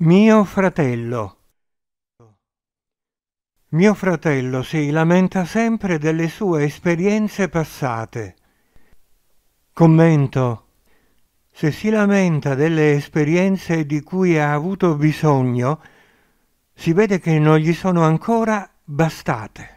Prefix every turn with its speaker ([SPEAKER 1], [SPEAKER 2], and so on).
[SPEAKER 1] Mio fratello. Mio fratello si lamenta sempre delle sue esperienze passate. Commento. Se si lamenta delle esperienze di cui ha avuto bisogno, si vede che non gli sono ancora bastate.